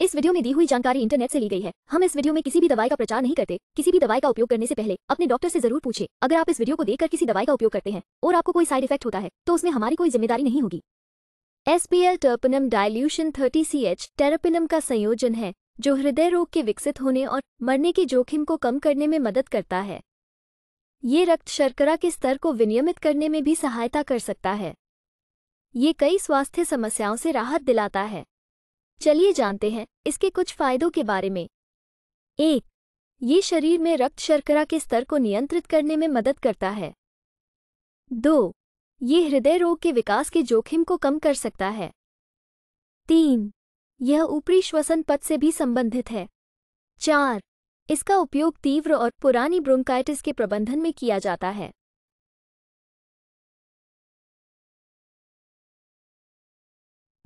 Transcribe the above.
इस वीडियो में दी हुई जानकारी इंटरनेट से ली गई है हम इस वीडियो में किसी भी दवाई का प्रचार नहीं करते किसी भी दवाई का उपयोग करने से पहले अपने डॉक्टर से जरूर पूछे अगर आप इस वीडियो को देखकर किसी दवाई का उपयोग करते हैं और आपको कोई साइड इफेक्ट होता है तो उसमें हमारी कोई जिम्मेदारी नहीं होगी एसपीएल टर्पिनम डायल्यूशन थर्टी सी एच टेरापिनम का संयोजन है जो हृदय रोग के विकसित होने और मरने के जोखिम को कम करने में मदद करता है ये रक्त शर्करा के स्तर को विनियमित करने में भी सहायता कर सकता है ये कई स्वास्थ्य समस्याओं से राहत दिलाता है चलिए जानते हैं इसके कुछ फायदों के बारे में एक ये शरीर में रक्त शर्करा के स्तर को नियंत्रित करने में मदद करता है दो ये हृदय रोग के विकास के जोखिम को कम कर सकता है तीन यह ऊपरी श्वसन पथ से भी संबंधित है चार इसका उपयोग तीव्र और पुरानी ब्रोंकाइटिस के प्रबंधन में किया जाता है